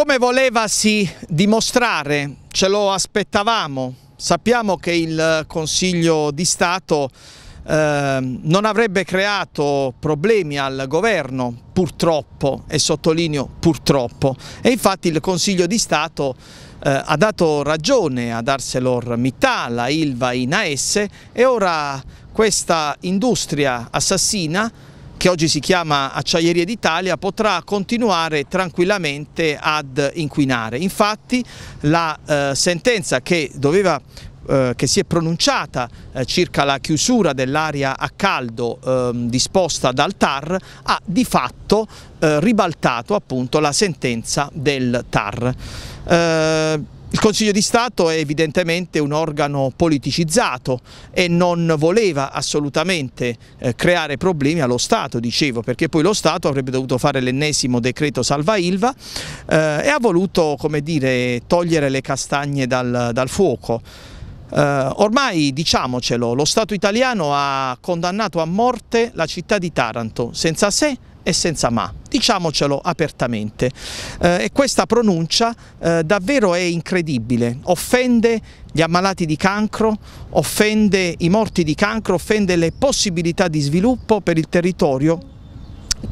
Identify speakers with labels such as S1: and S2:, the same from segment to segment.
S1: Come volevasi dimostrare, ce lo aspettavamo, sappiamo che il Consiglio di Stato eh, non avrebbe creato problemi al governo, purtroppo, e sottolineo purtroppo, e infatti il Consiglio di Stato eh, ha dato ragione ad ArcelorMittal, a Ilva, in AS e ora questa industria assassina che oggi si chiama Acciaierie d'Italia, potrà continuare tranquillamente ad inquinare. Infatti la eh, sentenza che doveva eh, che si è pronunciata eh, circa la chiusura dell'area a caldo ehm, disposta dal TAR ha di fatto eh, ribaltato appunto la sentenza del TAR. Eh, il Consiglio di Stato è evidentemente un organo politicizzato e non voleva assolutamente eh, creare problemi allo Stato, dicevo, perché poi lo Stato avrebbe dovuto fare l'ennesimo decreto salva Ilva eh, e ha voluto, come dire, togliere le castagne dal, dal fuoco. Uh, ormai diciamocelo, lo Stato italiano ha condannato a morte la città di Taranto, senza sé e senza ma, diciamocelo apertamente. Eh, e questa pronuncia eh, davvero è incredibile, offende gli ammalati di cancro, offende i morti di cancro, offende le possibilità di sviluppo per il territorio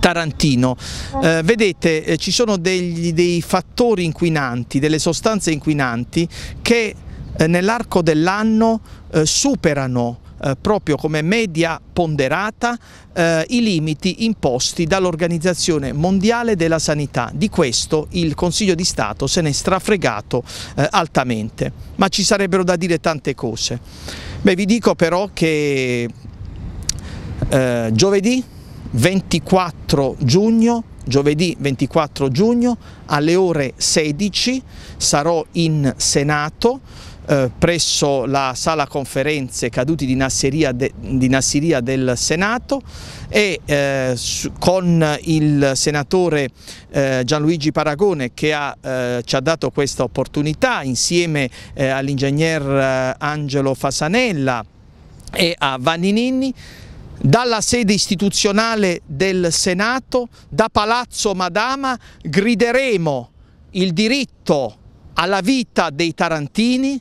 S1: Tarantino. Eh, vedete, eh, ci sono degli, dei fattori inquinanti, delle sostanze inquinanti che eh, nell'arco dell'anno eh, superano eh, proprio come media ponderata eh, i limiti imposti dall'Organizzazione Mondiale della Sanità. Di questo il Consiglio di Stato se ne è strafregato eh, altamente, ma ci sarebbero da dire tante cose. Beh, vi dico però che eh, giovedì 24 giugno Giovedì 24 giugno alle ore 16 sarò in Senato eh, presso la sala conferenze caduti di Nasseria, de, di Nasseria del Senato e eh, con il senatore eh, Gianluigi Paragone che ha, eh, ci ha dato questa opportunità insieme eh, all'ingegner Angelo Fasanella e a Vanni Ninni dalla sede istituzionale del Senato, da Palazzo Madama, grideremo il diritto alla vita dei tarantini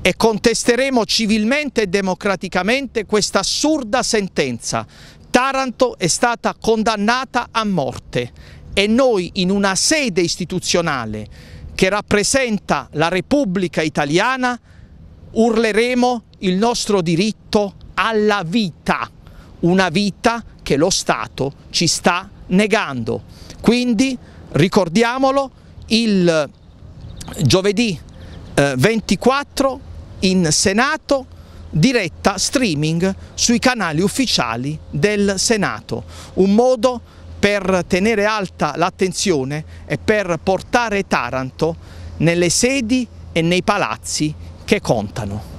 S1: e contesteremo civilmente e democraticamente questa assurda sentenza. Taranto è stata condannata a morte e noi in una sede istituzionale che rappresenta la Repubblica Italiana urleremo il nostro diritto alla vita, una vita che lo Stato ci sta negando. Quindi, ricordiamolo, il eh, giovedì 24 eh, in Senato diretta streaming sui canali ufficiali del Senato, un modo per tenere alta l'attenzione e per portare Taranto nelle sedi e nei palazzi che contano.